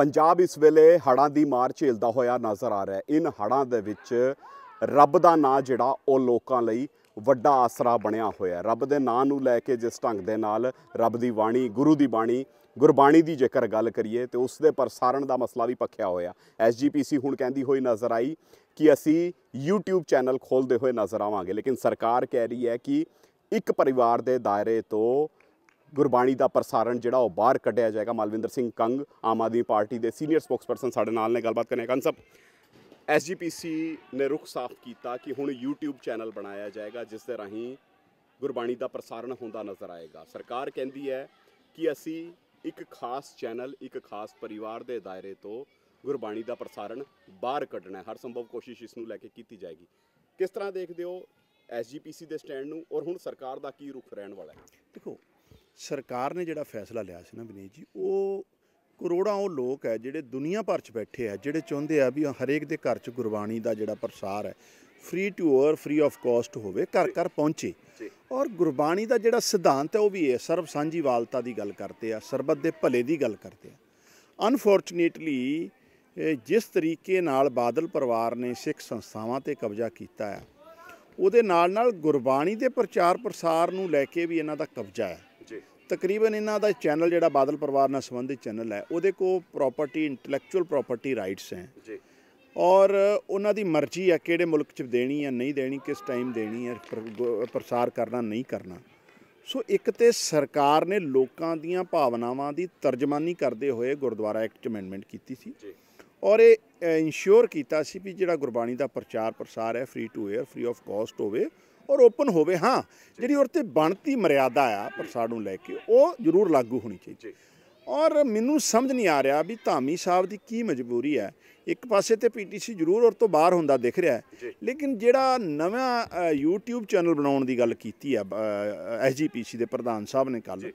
ਪੰਜਾਬ ਇਸ ਵੇਲੇ ਹੜਾਂ ਦੀ ਮਾਰ ਝੇਲਦਾ ਹੋਇਆ ਨਜ਼ਰ ਆ ਰਿਹਾ ਹੈ ਇਨ ਹੜਾਂ ਦੇ ਵਿੱਚ ਰੱਬ ਦਾ ਨਾਂ ਜਿਹੜਾ ਉਹ ਲੋਕਾਂ ਲਈ ਵੱਡਾ ਆਸਰਾ ਬਣਿਆ ਹੋਇਆ ਰੱਬ ਦੇ ਨਾਂ ਨੂੰ ਲੈ ਕੇ ਜਿਸ ਢੰਗ ਦੇ ਨਾਲ ਰੱਬ ਦੀ ਬਾਣੀ ਗੁਰੂ ਦੀ ਬਾਣੀ ਗੁਰਬਾਣੀ ਦੀ ਜੇਕਰ ਗੱਲ ਕਰੀਏ ਤੇ ਉਸ ਦੇ ਪ੍ਰਸਾਰਣ ਦਾ ਮਸਲਾ ਵੀ ਪੱਖਿਆ ਹੋਇਆ ਐਸਜੀਪੀਸੀ ਹੁਣ ਕਹਿੰਦੀ ਹੋਈ ਨਜ਼ਰ ਆਈ ਕਿ ਅਸੀਂ YouTube ਚੈਨਲ ਖੋਲਦੇ ਹੋਏ ਨਜ਼ਰ ਆਵਾਂਗੇ ਲੇਕਿਨ ਸਰਕਾਰ ਕਹਿ ਰਹੀ ਹੈ ਕਿ ਇੱਕ ਪਰਿਵਾਰ ਦੇ ਦਾਇਰੇ ਤੋਂ ਗੁਰਬਾਣੀ ਦਾ ਪ੍ਰਸਾਰਣ ਜਿਹੜਾ ਉਹ ਬਾਹਰ ਕੱਢਿਆ ਜਾਏਗਾ ਮਲਵਿੰਦਰ ਸਿੰਘ ਕੰਗ ਆਮ ਆਦਮੀ ਪਾਰਟੀ ਦੇ ਸੀਨੀਅਰ ਸਪੋਕਸਪਰਸਨ ਸਾਡੇ ਨਾਲ ਨੇ ਗੱਲਬਾਤ ਕਰਨੇ ਕੰਨ ਐਸਜੀਪੀਸੀ ਨੇ ਰੁਖ ਸਾਫ਼ ਕੀਤਾ ਕਿ ਹੁਣ YouTube ਚੈਨਲ ਬਣਾਇਆ ਜਾਏਗਾ ਜਿਸ ਦੇ ਰਾਹੀਂ ਗੁਰਬਾਣੀ ਦਾ ਪ੍ਰਸਾਰਣ ਹੁੰਦਾ ਨਜ਼ਰ ਆਏਗਾ ਸਰਕਾਰ ਕਹਿੰਦੀ ਹੈ ਕਿ ਅਸੀਂ ਇੱਕ ਖਾਸ ਚੈਨਲ ਇੱਕ ਖਾਸ ਪਰਿਵਾਰ ਦੇ ਦਾਇਰੇ ਤੋਂ ਗੁਰਬਾਣੀ ਦਾ ਪ੍ਰਸਾਰਣ ਬਾਹਰ ਕੱਢਣਾ ਹਰ ਸੰਭਵ ਕੋਸ਼ਿਸ਼ ਇਸ ਨੂੰ ਲੈ ਕੇ ਕੀਤੀ ਜਾਏਗੀ ਕਿਸ ਤਰ੍ਹਾਂ ਦੇਖਦੇ ਹੋ ਐਸਜੀਪੀਸੀ ਦੇ ਸਟੈਂਡ ਨੂੰ ਔਰ ਹੁਣ ਸਰਕਾਰ ਦਾ ਕੀ ਰੁਖ ਰਹਿਣ ਵਾਲਾ ਹੈ ਦੇਖੋ ਸਰਕਾਰ ਨੇ ਜਿਹੜਾ ਫੈਸਲਾ ਲਿਆ ਸੀ ਨਾ ਵਿਨੀਤ ਜੀ ਉਹ ਕਰੋੜਾਂ ਉਹ ਲੋਕ ਹੈ ਜਿਹੜੇ ਦੁਨੀਆ ਭਰ 'ਚ ਬੈਠੇ ਆ ਜਿਹੜੇ ਚਾਹੁੰਦੇ ਆ ਵੀ ਹਰੇਕ ਦੇ ਘਰ 'ਚ ਗੁਰਬਾਣੀ ਦਾ ਜਿਹੜਾ ਪ੍ਰਸਾਰ ਹੈ free to air free of cost ਹੋਵੇ ਘਰ ਘਰ ਪਹੁੰਚੇ ਔਰ ਗੁਰਬਾਣੀ ਦਾ ਜਿਹੜਾ ਸਿਧਾਂਤ ਹੈ ਉਹ ਵੀ ਹੈ ਸਰਬ ਸਾਂਝੀਵਾਲਤਾ ਦੀ ਗੱਲ ਕਰਦੇ ਆ ਸਰਬਤ ਦੇ ਭਲੇ ਦੀ ਗੱਲ ਕਰਦੇ ਆ ਅਨਫੋਰਚੂਨੇਟਲੀ ਜਿਸ ਤਰੀਕੇ ਨਾਲ ਬਾਦਲ ਪਰਿਵਾਰ ਨੇ ਸਿੱਖ ਸੰਸਥਾਵਾਂ ਤੇ ਕਬਜ਼ਾ ਕੀਤਾ ਹੈ ਉਹਦੇ ਨਾਲ ਨਾਲ ਗੁਰਬਾਣੀ ਦੇ ਪ੍ਰਚਾਰ ਪ੍ਰਸਾਰ ਨੂੰ ਲੈ ਕੇ ਵੀ ਇਹਨਾਂ ਦਾ ਕਬਜ਼ਾ ਹੈ ਤਕਰੀਬਨ ਇਹਨਾਂ ਦਾ ਚੈਨਲ ਜਿਹੜਾ ਬਾਦਲ ਪਰਿਵਾਰ ਨਾਲ ਸੰਬੰਧਿਤ ਚੈਨਲ ਹੈ ਉਹਦੇ ਕੋ ਪ੍ਰਾਪਰਟੀ ਇੰਟੈਲੈਕਚੁਅਲ ਪ੍ਰਾਪਰਟੀ ਰਾਈਟਸ ਹੈ ਜੀ ਔਰ ਉਹਨਾਂ ਦੀ ਮਰਜ਼ੀ ਹੈ ਕਿਹੜੇ ਮੁਲਕ 'ਚ ਦੇਣੀ ਹੈ ਨਹੀਂ ਦੇਣੀ ਕਿਸ ਟਾਈਮ ਦੇਣੀ ਹੈ ਪ੍ਰਸਾਰ ਕਰਨਾ ਨਹੀਂ ਕਰਨਾ ਸੋ ਇੱਕ ਤੇ ਸਰਕਾਰ ਨੇ ਲੋਕਾਂ ਦੀਆਂ ਭਾਵਨਾਵਾਂ ਦੀ ਤਰਜਮਾਨੀ ਕਰਦੇ ਹੋਏ ਗੁਰਦੁਆਰਾ ਐਕਟ ਅਮੈਂਡਮੈਂਟ ਕੀਤੀ ਸੀ ਔਰ ਇਹ ਇਨਸ਼ੋਰ ਕੀਤਾ ਸੀ ਵੀ ਜਿਹੜਾ ਗੁਰਬਾਣੀ ਦਾ ਪ੍ਰਚਾਰ ਪ੍ਰਸਾਰ ਹੈ free to air free of cost ਹੋਵੇ ਔਰ ਓਪਨ ਹੋਵੇ ਹਾਂ ਜਿਹੜੀ ਔਰ ਤੇ ਬਣਤੀ ਮਰਿਆਦਾ ਆ ਪ੍ਰਸਾਦ ਨੂੰ ਲੈ ਕੇ ਉਹ ਜ਼ਰੂਰ ਲਾਗੂ ਹੋਣੀ ਚਾਹੀਦੀ ਔਰ ਮੈਨੂੰ ਸਮਝ ਨਹੀਂ ਆ ਰਿਹਾ ਵੀ ਧਾਮੀ ਸਾਹਿਬ ਦੀ ਕੀ ਮਜਬੂਰੀ ਹੈ ਇੱਕ ਪਾਸੇ ਤੇ ਪੀਟੀਸੀ ਜ਼ਰੂਰ ਔਰ ਤੋਂ ਬਾਹਰ ਹੁੰਦਾ ਦਿਖ ਰਿਹਾ ਹੈ ਲੇਕਿਨ ਜਿਹੜਾ ਨਵਾਂ YouTube ਚੈਨਲ ਬਣਾਉਣ ਦੀ ਗੱਲ ਕੀਤੀ ਆ ਐਸਜੀਪੀਸੀ ਦੇ ਪ੍ਰਧਾਨ ਸਾਹਿਬ ਨੇ ਕੱਲ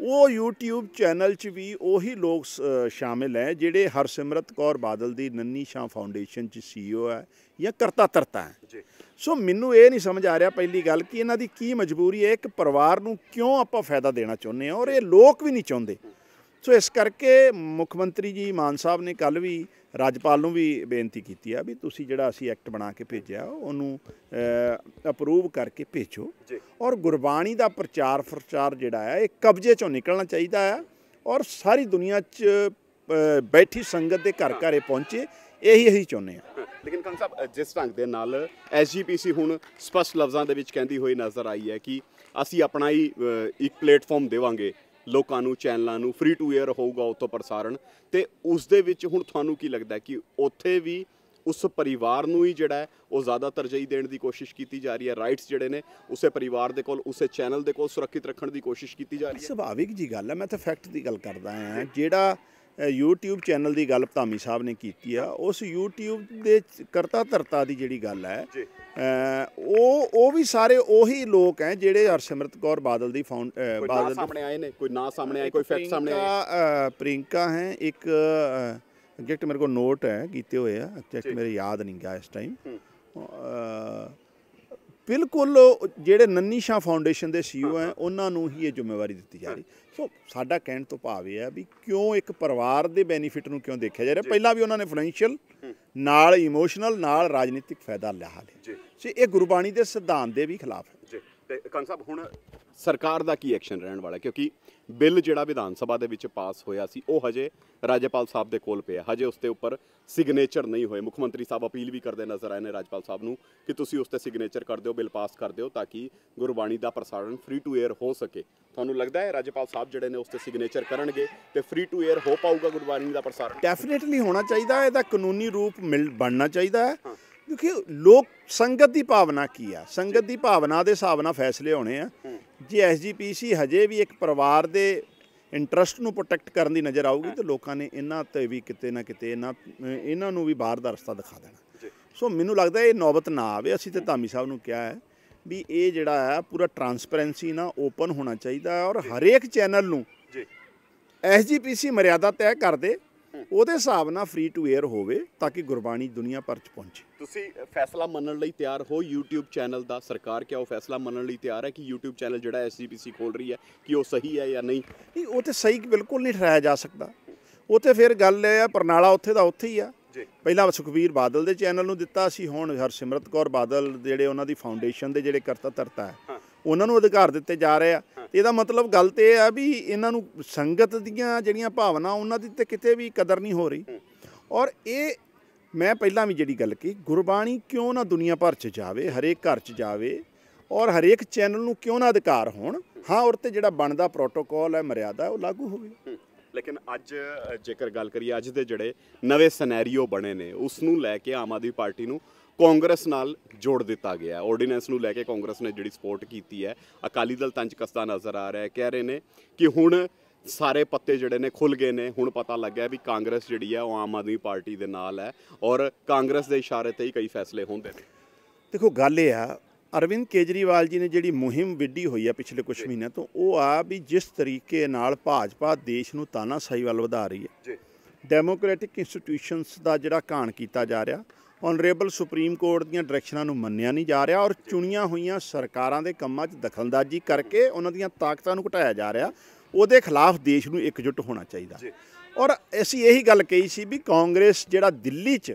ਉਹ YouTube ਚੈਨਲ 'ਚ ਵੀ ਉਹੀ ਲੋਕ ਸ਼ਾਮਿਲ ਹੈ ਜਿਹੜੇ ਹਰਸਿਮਰਤ ਕੌਰ ਬਾਦਲ ਦੀ ਨੰਨੀ ਸ਼ਾਹ ਫਾਊਂਡੇਸ਼ਨ 'ਚ ਸੀਈਓ ਹੈ ਜਾਂ ਕਰਤਾ ਤਰਤਾ ਹੈ ਸੋ ਮੈਨੂੰ ਇਹ ਨਹੀਂ ਸਮਝ ਆ ਰਿਹਾ ਪਹਿਲੀ ਗੱਲ ਕਿ ਇਹਨਾਂ ਦੀ ਕੀ ਮਜਬੂਰੀ ਹੈ ਇੱਕ ਪਰਿਵਾਰ ਨੂੰ ਕਿਉਂ ਆਪਾਂ ਫਾਇਦਾ ਦੇਣਾ ਚਾਹੁੰਦੇ ਹਾਂ ਔਰ ਇਹ ਲੋਕ ਵੀ ਨਹੀਂ ਚਾਹੁੰਦੇ ਸੋ ਇਸ ਕਰਕੇ ਮੁੱਖ ਮੰਤਰੀ ਜੀ ਮਾਨ ਸਾਹਿਬ ਨੇ ਕੱਲ ਵੀ ਰਾਜਪਾਲ ਨੂੰ ਵੀ ਬੇਨਤੀ ਕੀਤੀ ਆ ਵੀ ਤੁਸੀਂ ਜਿਹੜਾ ਅਸੀਂ ਐਕਟ ਬਣਾ ਕੇ ਭੇਜਿਆ ਉਹਨੂੰ ਅਪਰੂਵ ਕਰਕੇ ਭੇਜੋ ਔਰ ਗੁਰਬਾਣੀ ਦਾ ਪ੍ਰਚਾਰ ਪ੍ਰਚਾਰ ਜਿਹੜਾ ਹੈ ਇਹ ਕਬਜ਼ੇ ਚੋਂ ਨਿਕਲਣਾ ਚਾਹੀਦਾ ਹੈ ਔਰ ਸਾਰੀ ਦੁਨੀਆ 'ਚ ਬੈਠੀ ਸੰਗਤ ਦੇ ਘਰ ਘਰੇ ਪਹੁੰਚੇ ਇਹੀ ਅਸੀਂ ਚਾਹੁੰਦੇ ਆ ਲੇਕਿਨ ਕੰਗ ਸਾਹਿਬ ਜਿਸ ਢੰਗ ਦੇ ਨਾਲ ਐਸਜੀਪੀਸੀ ਹੁਣ ਸਪਸ਼ਟ ਲਫ਼ਜ਼ਾਂ ਦੇ ਵਿੱਚ ਕਹਿੰਦੀ ਹੋਈ ਨਜ਼ਰ ਆਈ ਹੈ ਕਿ ਅਸੀਂ ਆਪਣਾ ਹੀ ਇੱਕ ਪਲੇਟਫਾਰਮ ਦੇਵਾਂਗੇ ਲੋਕਾਂ ਨੂੰ ਚੈਨਲਾਂ ਨੂੰ ਫ੍ਰੀ ਟੂ 에ਅਰ ਹੋਊਗਾ ਉਤੋਂ ਪ੍ਰਸਾਰਣ ਤੇ ਉਸ ਦੇ ਵਿੱਚ ਹੁਣ ਤੁਹਾਨੂੰ ਕੀ ਲੱਗਦਾ ਕਿ ਉੱਥੇ ਵੀ ਉਸ ਪਰਿਵਾਰ ਨੂੰ ਹੀ ਜਿਹੜਾ ਉਹ ਜ਼ਿਆਦਾ ਤਰਜੀਹ ਦੇਣ ਦੀ ਕੋਸ਼ਿਸ਼ ਕੀਤੀ ਜਾ ਰਹੀ ਹੈ ਰਾਈਟਸ ਜਿਹੜੇ ਨੇ ਉਸੇ ਪਰਿਵਾਰ ਦੇ ਕੋਲ ਉਸੇ ਚੈਨਲ ਦੇ ਕੋਲ ਸੁਰੱਖਿਅਤ ਰੱਖਣ ਦੀ ਕੋਸ਼ਿਸ਼ ਕੀਤੀ ਜਾ ਰਹੀ ਹੈ ਸੁਭਾਵਿਕ ਜੀ ਗੱਲ ਹੈ ਮੈਂ ਤਾਂ ਫੈਕਟ ਦੀ ਗੱਲ ਕਰਦਾ ਹਾਂ ਜਿਹੜਾ YouTube ਚੈਨਲ ਦੀ ਗੱਲ ਧਾਮੀ ਸਾਹਿਬ ਨੇ ਕੀਤੀ ਆ ਉਸ YouTube ਦੇ ਕਰਤਾ ਧਰਤਾ ਦੀ ਜਿਹੜੀ ਗੱਲ ਹੈ ਉਹ ਉਹ ਵੀ ਸਾਰੇ ਉਹੀ ਲੋਕ ਹੈ ਜਿਹੜੇ ਹਰਸ਼ਮਰਤ ਕੌਰ ਬਾਦਲ ਦੀ ਬਾਦਲ ਸਾਹਮਣੇ ਆਏ ਨੇ ਕੋਈ ਨਾਂ ਸਾਹਮਣੇ ਆਏ ਕੋਈ ਫੈਕਟ ਸਾਹਮਣੇ ਆਏ ਪ੍ਰਿੰਕਾ ਹੈ ਇੱਕ ਜੈਕਟ ਮੇਰੇ ਕੋਲ ਨੋਟ ਹੈ ਕੀਤੇ ਹੋਏ ਆ ਚੈੱਕ ਮੇਰੇ ਯਾਦ ਨਹੀਂ ਗਿਆ ਇਸ ਟਾਈਮ ਬਿਲਕੁਲ ਜਿਹੜੇ ਨੰਨੀ ਸ਼ਾ ਫਾਊਂਡੇਸ਼ਨ ਦੇ ਸੀਓ ਹੈ ਉਹਨਾਂ ਨੂੰ ਹੀ ਇਹ ਜ਼ਿੰਮੇਵਾਰੀ ਦਿੱਤੀ ਜਾ ਰਹੀ ਸੋ ਸਾਡਾ ਕਹਿਣ ਤੋਂ ਭਾਵ ਇਹ ਹੈ ਵੀ ਕਿਉਂ ਇੱਕ ਪਰਿਵਾਰ ਦੇ ਬੈਨੀਫਿਟ ਨੂੰ ਕਿਉਂ ਦੇਖਿਆ ਜਾ ਰਿਹਾ ਪਹਿਲਾਂ ਵੀ ਉਹਨਾਂ ਨੇ ਫਾਈਨੈਂਸ਼ੀਅਲ ਨਾਲ ਇਮੋਸ਼ਨਲ ਨਾਲ ਰਾਜਨੀਤਿਕ ਫਾਇਦਾ ਲਿਆ ਹਾਲੇ ਜੀ ਇਹ ਗੁਰਬਾਣੀ ਦੇ ਸਿਧਾਂਤ ਦੇ ਵੀ ਖਿਲਾਫ ਹੈ ਜੀ ਤੇ ਕੰਨ ਸਾਹਿਬ ਹੁਣ ਸਰਕਾਰ ਦਾ ਕੀ ਐਕਸ਼ਨ ਰਹਿਣ ਵਾਲਾ ਕਿਉਂਕਿ ਬਿੱਲ ਜਿਹੜਾ ਵਿਧਾਨ ਸਭਾ ਦੇ ਵਿੱਚ ਪਾਸ ਹੋਇਆ ਸੀ ਉਹ ਹਜੇ ਰਾਜਪਾਲ ਸਾਹਿਬ ਦੇ ਕੋਲ ਪਿਆ ਹਜੇ ਉਸ ਤੇ ਉੱਪਰ ਸਿਗਨੇਚਰ ਨਹੀਂ ਹੋਏ ਮੁੱਖ ਮੰਤਰੀ ਸਾਹਿਬ ਅਪੀਲ ਵੀ ਕਰਦੇ ਨਜ਼ਰ ਆਏ ਨੇ ਰਾਜਪਾਲ ਸਾਹਿਬ ਨੂੰ ਕਿ ਤੁਸੀਂ ਉਸ ਤੇ ਸਿਗਨੇਚਰ ਕਰ ਦਿਓ ਬਿੱਲ ਪਾਸ ਕਰ ਦਿਓ ਤਾਂ ਕਿ ਗੁਰਬਾਣੀ ਦਾ ਪ੍ਰਸਾਰਣ ਫ੍ਰੀ ਟੂ 에ਅਰ ਹੋ ਸਕੇ ਤੁਹਾਨੂੰ ਲੱਗਦਾ ਹੈ ਰਾਜਪਾਲ ਸਾਹਿਬ ਜਿਹੜੇ ਨੇ ਉਸ ਤੇ ਸਿਗਨੇਚਰ ਕਰਨਗੇ ਤੇ ਫ੍ਰੀ ਟੂ 에ਅਰ ਹੋ ਪਾਊਗਾ ਗੁਰਬਾਣੀ ਦਾ ਪ੍ਰਸਾਰਣ ਡੈਫੀਨਿਟਲੀ ਹੋਣਾ ਚਾਹੀਦਾ ਹੈ ਇਹਦਾ ਕਾਨੂੰਨੀ ਰੂਪ ਮਿਲ ਬਣਨਾ ਚਾਹੀਦਾ ਹੈ ਕਿਉਂਕਿ ਲੋਕ ਸੰਗਤ ਦੀ ਭਾਵਨਾ ਕੀ ਆ ਸੰਗਤ ਦੀ ਭਾਵਨਾ ਦੇ ਹਿਸਾਬ ਨਾਲ ਫੈਸਲੇ ਹੋਣੇ ਆ ਜੇ ਐਸਜੀਪੀਸੀ ਹਜੇ ਵੀ ਇੱਕ ਪਰਿਵਾਰ ਦੇ ਇੰਟਰਸਟ ਨੂੰ ਪ੍ਰੋਟੈਕਟ ਕਰਨ ਦੀ ਨਜ਼ਰ ਆਊਗੀ ਤੇ ਲੋਕਾਂ ਨੇ ਇਹਨਾਂ ਤੇ ਵੀ ਕਿਤੇ ਨਾ ਕਿਤੇ ਇਹਨਾਂ ਇਹਨਾਂ ਨੂੰ ਵੀ ਬਾਹਰ ਦਾ ਰਸਤਾ ਦਿਖਾ ਦੇਣਾ ਸੋ ਮੈਨੂੰ ਲੱਗਦਾ ਇਹ ਨੌਬਤ ਨਾ ਆਵੇ ਅਸੀਂ ਤੇ ਧਾਮੀ ਸਾਹਿਬ ਨੂੰ ਕਿਹਾ ਹੈ ਵੀ ਇਹ ਜਿਹੜਾ ਹੈ ਪੂਰਾ ਟਰਾਂਸਪੇਰੈਂਸੀ ਨਾ ਓਪਨ ਹੋਣਾ ਚਾਹੀਦਾ ਔਰ ਹਰੇਕ ਚੈਨਲ ਨੂੰ ਜੀ ਐਸਜੀਪੀਸੀ ਮਰਿਆਦਾ ਤੈਅ ਕਰਦੇ ਉਹਦੇ ਹਿਸਾਬ ਨਾਲ ਫ੍ਰੀ ਟੂ 에ਅਰ ਹੋਵੇ ਤਾਂ ਕਿ ਗੁਰਬਾਣੀ ਦੁਨੀਆ ਭਰ ਚ ਪਹੁੰਚੇ ਤੁਸੀਂ ਫੈਸਲਾ ਮੰਨਣ ਲਈ ਤਿਆਰ ਹੋ YouTube ਚੈਨਲ ਦਾ ਸਰਕਾਰ ਕਿਆ ਉਹ ਫੈਸਲਾ ਮੰਨਣ ਲਈ ਤਿਆਰ ਹੈ ਕਿ YouTube ਚੈਨਲ ਜਿਹੜਾ SGPC ਖੋਲ ਰਹੀ ਹੈ ਕਿ ਉਹ ਸਹੀ ਹੈ ਜਾਂ ਨਹੀਂ ਨਹੀਂ ਉਹ ਤੇ ਸਹੀ ਬਿਲਕੁਲ ਨਹੀਂ ਠਹਿਰਾਇਆ ਜਾ ਸਕਦਾ ਉਹ ਤੇ ਫਿਰ ਗੱਲ ਇਹ ਆ ਪਰਨਾਲਾ ਉੱਥੇ ਦਾ ਉੱਥੇ ਹੀ ਆ ਪਹਿਲਾਂ ਸੁਖਵੀਰ ਬਾਦਲ ਦੇ ਚੈਨਲ ਨੂੰ ਦਿੱਤਾ ਸੀ ਹੁਣ ਹਰਸਿਮਰਤ ਕੌਰ ਬਾਦਲ ਜਿਹੜੇ ਉਹਨਾਂ ਦੀ ਫਾਊਂਡੇਸ਼ਨ ਦੇ ਜਿਹੜੇ ਕਰਤਾ ਧਰਤਾ ਹੈ ਉਹਨਾਂ ਨੂੰ ਅਧਿਕਾਰ ਦਿੱਤੇ ਜਾ ਰਹੇ ਆ ਇਹਦਾ ਮਤਲਬ ਗੱਲ ਤੇ ਇਹ ਆ ਵੀ ਇਹਨਾਂ ਨੂੰ ਸੰਗਤ ਦੀਆਂ ਜਿਹੜੀਆਂ ਭਾਵਨਾ ਉਹਨਾਂ ਦੀ ਤੇ ਕਿਤੇ ਵੀ ਕਦਰ ਨਹੀਂ ਹੋ ਰਹੀ ਔਰ ਇਹ ਮੈਂ ਪਹਿਲਾਂ ਵੀ ਜਿਹੜੀ ਗੱਲ ਕੀਤੀ ਗੁਰਬਾਣੀ ਕਿਉਂ ਨਾ ਦੁਨੀਆ ਭਰ 'ਚ ਜਾਵੇ ਹਰੇਕ ਘਰ 'ਚ ਜਾਵੇ ਔਰ ਹਰੇਕ ਚੈਨਲ ਨੂੰ ਕਿਉਂ ਨਾ ਅਧਿਕਾਰ ਹੋਣ ਹਾਂ ਔਰ ਤੇ ਜਿਹੜਾ ਬਣਦਾ ਪ੍ਰੋਟੋਕੋਲ ਹੈ ਮਰਿਆਦਾ ਉਹ ਲਾਗੂ ਹੋਵੇ ਲੇਕਿਨ ਅੱਜ ਜੇਕਰ ਗੱਲ ਕਰੀਏ ਅੱਜ ਦੇ ਜਿਹੜੇ ਨਵੇਂ ਸਿਨੈਰੀਓ ਬਣੇ ਨੇ ਉਸ ਨੂੰ ਲੈ ਕੇ ਆਮ ਆਦਮੀ ਪਾਰਟੀ ਨੂੰ ਕਾਂਗਰਸ ਨਾਲ ਜੋੜ ਦਿੱਤਾ ਗਿਆ ਆਰਡੀਨੈਂਸ ਨੂੰ ਲੈ ਕੇ ਕਾਂਗਰਸ ਨੇ ਜਿਹੜੀ ਸਪੋਰਟ ਕੀਤੀ ਹੈ ਅਕਾਲੀ ਦਲ ਤੰਜ ਕਸਦਾ ਨਜ਼ਰ ਆ ਰਿਹਾ ਹੈ ਕਹਿ ਰਹੇ ਨੇ ਕਿ ਹੁਣ ਸਾਰੇ ਪੱਤੇ ਜਿਹੜੇ ਨੇ ਖੁੱਲ ਗਏ ਨੇ ਹੁਣ ਪਤਾ ਲੱਗਿਆ ਵੀ ਕਾਂਗਰਸ ਜਿਹੜੀ ਹੈ ਉਹ ਆਮ ਆਦਮੀ ਪਾਰਟੀ ਦੇ ਨਾਲ ਹੈ ਔਰ ਕਾਂਗਰਸ ਦੇ ਇਸ਼ਾਰੇ ਤੇ ਹੀ ਕਈ ਫੈਸਲੇ ਹੁੰਦੇ ਨੇ ਦੇਖੋ ਗੱਲ ਇਹ ਆ ਅਰਵਿੰਦ ਕੇਜਰੀਵਾਲ ਜੀ ਨੇ ਜਿਹੜੀ ਮੁਹਿੰਮ ਵਿੱਢੀ ਹੋਈ ਆ ਪਿਛਲੇ ਕੁਝ ਮਹੀਨਿਆਂ ਤੋਂ ਉਹ ਆ ਵੀ ਜਿਸ ਤਰੀਕੇ ਨਾਲ ਭਾਜਪਾ ਦੇਸ਼ ਨੂੰ ਤਾਨਾਸ਼ਾਹੀ ਵੱਲ ਵਧਾ ਰਹੀ ਹੈ ਜੀ ਡੈਮੋਕ੍ਰੈਟਿਕ ਇੰਸਟੀਟਿਊਸ਼ਨਸ ਦਾ ਜਿਹੜਾ ਕਾਣ ਕੀਤਾ ਜਾ ਰਿਹਾ ਹਨਰੇਬਲ ਸੁਪਰੀਮ ਕੋਰਟ ਦੀਆਂ ਡਾਇਰੈਕਸ਼ਨਾਂ ਨੂੰ ਮੰਨਿਆ ਨਹੀਂ ਜਾ ਰਿਹਾ ਔਰ ਚੁਣੀਆਂ ਹੋਈਆਂ ਸਰਕਾਰਾਂ ਦੇ ਕੰਮਾਂ 'ਚ ਦਖਲਅੰਦਾਜ਼ੀ ਕਰਕੇ ਉਹਨਾਂ ਦੀਆਂ ਤਾਕਤਾਂ ਨੂੰ ਘਟਾਇਆ ਜਾ ਰਿਹਾ ਉਹਦੇ ਖਿਲਾਫ ਦੇਸ਼ ਨੂੰ ਇਕਜੁੱਟ ਹੋਣਾ ਚਾਹੀਦਾ ਔਰ ਅਸੀਂ ਇਹੀ ਗੱਲ ਕਹੀ ਸੀ ਵੀ ਕਾਂਗਰਸ ਜਿਹੜਾ ਦਿੱਲੀ 'ਚ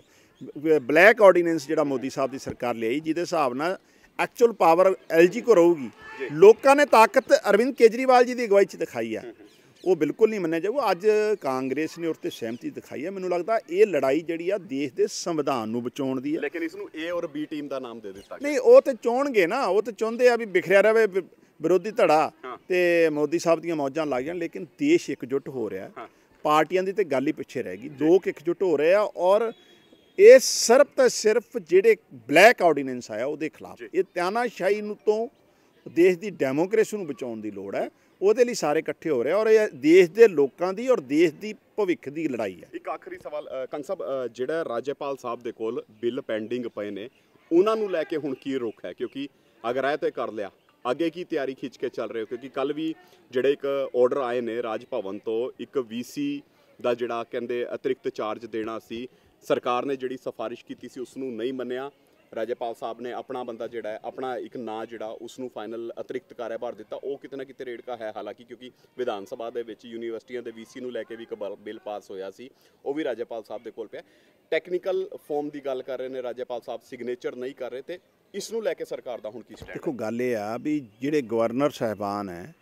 ਬਲੈਕ ਆਰਡੀਨੈਂਸ ਜਿਹੜਾ ਮੋਦੀ ਸਾਹਿਬ ਦੀ ਸਰਕਾਰ ਲਈ ਜਿਹਦੇ ਹਿਸਾਬ ਨਾਲ ਐਕਚੁਅਲ ਪਾਵਰ ਐਲਜੀ ਕੋ ਰਹੂਗੀ ਲੋਕਾਂ ਨੇ ਤਾਕਤ ਅਰਵਿੰਦ ਕੇਜਰੀਵਾਲ ਜੀ ਦੀ ਅਗਵਾਈ 'ਚ ਦਿਖਾਈ ਆ ਉਹ ਬਿਲਕੁਲ ਨਹੀਂ ਮੰਨਿਆ ਜਾਊ ਅੱਜ ਕਾਂਗਰਸ ਨੇ ਉਰਤੇ ਸਹਿਮਤੀ ਦਿਖਾਈ ਹੈ ਮੈਨੂੰ ਲੱਗਦਾ ਇਹ ਲੜਾਈ ਜਿਹੜੀ ਆ ਦੇਸ਼ ਦੇ ਸੰਵਿਧਾਨ ਨੂੰ ਬਚਾਉਣ ਦੀ ਹੈ ਲੇਕਿਨ ਇਸ ਨੂੰ ਏ ਔਰ ਬੀ ਟੀਮ ਦਾ ਨਾਮ ਦੇ ਦਿੱਤਾ ਨਹੀਂ ਉਹ ਤੇ ਚਾਹਣਗੇ ਨਾ ਉਹ ਤੇ ਚਾਹੁੰਦੇ ਆ ਵੀ ਬਿਖਰਿਆ ਰਹੇ ਵਿਰੋਧੀ ਧੜਾ ਤੇ ਮੋਦੀ ਸਾਹਿਬ ਦੀਆਂ ਮੌਜਾਂ ਲੱਗ ਜਾਣ ਲੇਕਿਨ ਦੇਸ਼ ਇਕਜੁੱਟ ਹੋ ਰਿਹਾ ਪਾਰਟੀਆਂ ਦੀ ਤੇ ਗੱਲ ਹੀ ਪਿੱਛੇ ਰਹਿ ਗਈ ਲੋਕ ਇਕਜੁੱਟ ਹੋ ਰਹੇ ਆ ਔਰ ਇਹ ਸਿਰਫ ਤੇ ਸਿਰਫ ਜਿਹੜੇ ਬਲੈਕ ਆਰਡੀਨੈਂਸ ਆਇਆ ਉਹਦੇ ਖਿਲਾਫ ਇਹ ਤਿਆਨਾਸ਼ਾਹੀ ਨੂੰ ਤੋਂ ਦੇਸ਼ ਦੀ ਡੈਮੋਕ੍ਰੇਸੀ ਨੂੰ ਬਚਾਉਣ ਦੀ ਲੋੜ ਹੈ ਉਹਦੇ ਲਈ ਸਾਰੇ ਇਕੱਠੇ ਹੋ ਰਹੇ ਔਰ ਇਹ ਦੇਸ਼ ਦੇ ਲੋਕਾਂ ਦੀ ਔਰ ਦੇਸ਼ ਦੀ ਭਵਿੱਖ ਦੀ ਲੜਾਈ ਹੈ ਇੱਕ ਆਖਰੀ ਸਵਾਲ ਕੰਗ ਸਾਹਿਬ ਜਿਹੜਾ ਰਾਜਪਾਲ ਸਾਹਿਬ ਦੇ ਕੋਲ ਬਿੱਲ ਪੈਂਡਿੰਗ ਪਏ ਨੇ ਉਹਨਾਂ ਨੂੰ ਲੈ ਕੇ ਹੁਣ ਕੀ ਰੋਕ ਹੈ ਕਿਉਂਕਿ ਅਗਰ ਆਏ ਤੇ ਕਰ ਲਿਆ ਅੱਗੇ ਕੀ ਤਿਆਰੀ ਖਿੱਚ ਕੇ ਚੱਲ ਰਹੇ ਹੋ ਕਿਉਂਕਿ ਕੱਲ ਵੀ ਜਿਹੜੇ ਇੱਕ ਆਰਡਰ ਆਏ ਨੇ ਰਾਜ ਭਵਨ ਤੋਂ ਇੱਕ ਵੀਸੀ ਦਾ ਜਿਹੜਾ ਕਹਿੰਦੇ ਅਤਿਰਿਕਤ ਚਾਰਜ ਦੇਣਾ ਸੀ ਸਰਕਾਰ ਨੇ ਜਿਹੜੀ ਸਿਫਾਰਿਸ਼ ਕੀਤੀ ਸੀ ਉਸ ਨੂੰ ਨਹੀਂ ਮੰਨਿਆ ਰਾਜਪਾਲ ਸਾਹਿਬ ਨੇ ਆਪਣਾ ਬੰਦਾ ਜਿਹੜਾ ਹੈ ਆਪਣਾ ਇੱਕ ਨਾਂ ਜਿਹੜਾ ਉਸ ਨੂੰ ਫਾਈਨਲ ਅਤਿਰਿਕਤ ਕਾਰਜਭਾਰ ਦਿੱਤਾ ਉਹ ਕਿਤੇ ਨਾ ਕਿਤੇ ਰੇੜਕਾ ਹੈ ਹਾਲਾਂਕਿ ਕਿਉਂਕਿ ਵਿਧਾਨ ਸਭਾ ਦੇ ਵਿੱਚ ਯੂਨੀਵਰਸਿਟੀਆਂ ਦੇ ਵੀਸੀ ਨੂੰ ਲੈ ਕੇ ਵੀ ਇੱਕ ਬਿੱਲ ਪਾਸ ਹੋਇਆ ਸੀ ਉਹ ਵੀ ਰਾਜਪਾਲ ਸਾਹਿਬ ਦੇ ਕੋਲ ਪਿਆ ਟੈਕਨੀਕਲ ਫਾਰਮ ਦੀ ਗੱਲ ਕਰ ਰਹੇ ਨੇ ਰਾਜਪਾਲ ਸਾਹਿਬ ਸਿਗਨੇਚਰ ਨਹੀਂ ਕਰ ਰਹੇ ਤੇ ਇਸ ਨੂੰ ਲੈ ਕੇ ਸਰਕਾਰ ਦਾ ਹੁਣ ਕੀ ਸਟੈਂਡ ਦੇਖੋ ਗੱਲ ਇਹ ਆ ਵੀ ਜਿਹੜੇ ਗਵਰਨਰ ਸਹਿਬਾਨ ਹੈ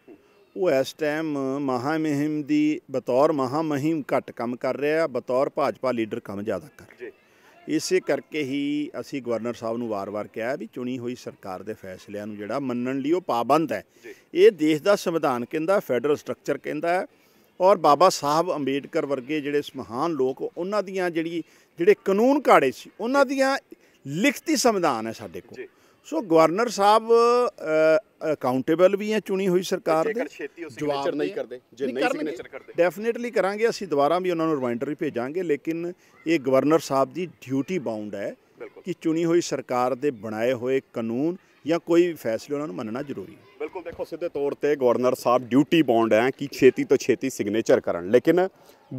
ਉਹ ਇਸ ਟਾਈਮ ਮਹਾਮਹਿਮ ਦੀ ਬਤੌਰ ਮਹਾਮਹਿਮ ਘਟ ਕੰਮ ਕਰ ਰਿਹਾ ਬਤੌਰ ਭਾਜਪਾ ਲੀਡਰ ਕੰਮ ਜ਼ਿਆਦਾ ਕਰ ਰਿਹਾ ਇਸੇ ਕਰਕੇ ਹੀ ਅਸੀਂ ਗਵਰਨਰ ਸਾਹਿਬ ਨੂੰ ਵਾਰ-ਵਾਰ ਕਿਹਾ ਵੀ ਚੁਣੀ ਹੋਈ ਸਰਕਾਰ ਦੇ ਫੈਸਲਿਆਂ ਨੂੰ ਜਿਹੜਾ ਮੰਨਣ ਲਈ ਉਹ ਪਾਬੰਦ ਹੈ ਇਹ ਦੇਸ਼ ਦਾ ਸੰਵਿਧਾਨ ਕਹਿੰਦਾ ਫੈਡਰਲ ਸਟਰਕਚਰ ਕਹਿੰਦਾ ਹੈ ਔਰ ਬਾਬਾ ਸਾਹਿਬ ਅੰਬੇਡਕਰ ਵਰਗੇ ਜਿਹੜੇ ਮਹਾਨ ਲੋਕ ਉਹਨਾਂ ਦੀਆਂ ਜਿਹੜੀ ਜਿਹੜੇ ਕਾਨੂੰਨ ਕਾੜੇ ਸੀ ਉਹਨਾਂ ਦੀਆਂ ਲਿਖਤੀ ਸੰਵਿਧਾਨ ਹੈ ਸਾਡੇ ਕੋਲ ਸੋ ਗਵਰਨਰ ਸਾਹਿਬ ਅਕਾਊਂਟੇਬਲ ਵੀ ਹੈ ਚੁਣੀ ਹੋਈ ਸਰਕਾਰ ਦੇ ਜਵਾਬ ਨਹੀਂ ਕਰਦੇ ਜੇ ਨਹੀਂ ਸਿਗਨੇਚਰ ਕਰਦੇ ਡੈਫੀਨਿਟਲੀ ਕਰਾਂਗੇ ਅਸੀਂ ਦੁਬਾਰਾ ਵੀ ਉਹਨਾਂ ਨੂੰ ਰਿਮਾਈਂਡਰ ਭੇਜਾਂਗੇ ਲੇਕਿਨ ਇਹ ਗਵਰਨਰ ਸਾਹਿਬ ਦੀ ਡਿਊਟੀ ਬਾਉਂਡ ਹੈ ਕਿ ਚੁਣੀ ਹੋਈ ਸਰਕਾਰ ਦੇ ਬਣਾਏ ਹੋਏ ਕਾਨੂੰਨ ਜਾਂ ਕੋਈ ਫੈਸਲੇ ਉਹਨਾਂ ਨੂੰ ਮੰਨਣਾ ਜ਼ਰੂਰੀ ਹੈ ਬਿਲਕੁਲ ਦੇਖੋ ਸਿੱਧੇ ਤੌਰ ਤੇ ਗਵਰਨਰ ਸਾਹਿਬ ਡਿਊਟੀ ਬਾਉਂਡ ਹੈ ਕਿ ਛੇਤੀ ਤੋਂ ਛੇਤੀ ਸਿਗਨੇਚਰ ਕਰਨ ਲੇਕਿਨ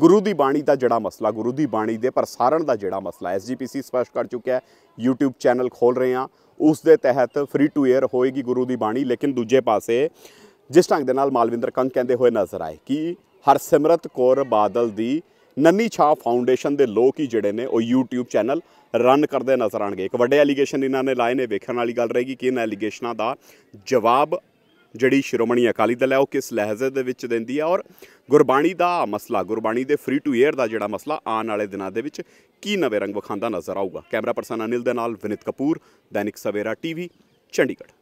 ਗੁਰੂ ਦੀ ਬਾਣੀ ਦਾ ਜਿਹੜਾ ਮਸਲਾ ਗੁਰੂ ਦੀ ਬਾਣੀ ਦੇ ਪ੍ਰਸਾਰਣ ਦਾ ਜਿਹੜਾ ਮਸਲਾ ਐਸਜੀਪੀਸੀ ਸਪਸ਼ਟ ਕਰ ਚੁੱਕਿਆ ਹੈ YouTube ਚੈਨਲ ਖੋਲ ਰਹੇ ਆ ਉਸ ਦੇ ਤਹਿਤ ਫ੍ਰੀ ਟੂ ਏਅਰ ਹੋਏਗੀ ਗੁਰੂ ਦੀ ਬਾਣੀ ਲੇਕਿਨ ਦੂਜੇ ਪਾਸੇ ਜਿਸ ਢੰਗ ਦੇ ਨਾਲ ਮਾਲਵਿੰਦਰ ਕੰਗ ਕਹਿੰਦੇ ਹੋਏ ਨਜ਼ਰ ਆਏ ਕਿ ਹਰਸਿਮਰਤ ਕੌਰ ਬਾਦਲ ਦੀ ਨੰਨੀ ਛਾ ਫਾਊਂਡੇਸ਼ਨ ਦੇ ਲੋਕ ਹੀ ਜਿਹੜੇ ਨੇ ਉਹ YouTube ਚੈਨਲ ਰਨ ਕਰਦੇ ਨਜ਼ਰ ਆਣਗੇ ਇੱਕ ਵੱਡੇ ਐਲੀਗੇਸ਼ਨ ਇਹਨਾਂ ਨੇ ਲਾਏ ਨੇ ਵੇਖਣ ਵਾਲੀ ਗੱਲ ਰਹੇਗੀ ਕਿ ਇਹਨਾਂ ਐਲੀਗੇਸ਼ਨਾਂ ਦਾ ਜਵਾਬ ਜਿਹੜੀ ਸ਼੍ਰੋਮਣੀ ਅਕਾਲੀ ਦਲ ਹੈ ਉਹ ਕਿਸ ਲਹਿਜ਼ੇ ਦੇ ਵਿੱਚ ਦਿੰਦੀ ਹੈ ਔਰ ਗੁਰਬਾਣੀ ਦਾ ਮਸਲਾ ਗੁਰਬਾਣੀ ਦੇ ਫ੍ਰੀ ਟੂ ਏਅਰ ਦਾ ਜਿਹੜਾ ਮਸਲਾ ਆਉਣ ਵਾਲੇ ਦਿਨਾਂ ਦੇ ਵਿੱਚ ਕੀ ਨਵੇਂ ਰੰਗ ਵਿਖਾਉਂਦਾ ਨਜ਼ਰ ਆਊਗਾ ਕੈਮਰਾ ਪਰਸਨ ਅਨਿਲ ਦੇ ਨਾਲ ਵਿਨਿਤ ਕਪੂਰ ਦੈਨਿਕ ਸਵੇਰਾ ਟੀਵੀ ਚੰਡੀਗੜ੍ਹ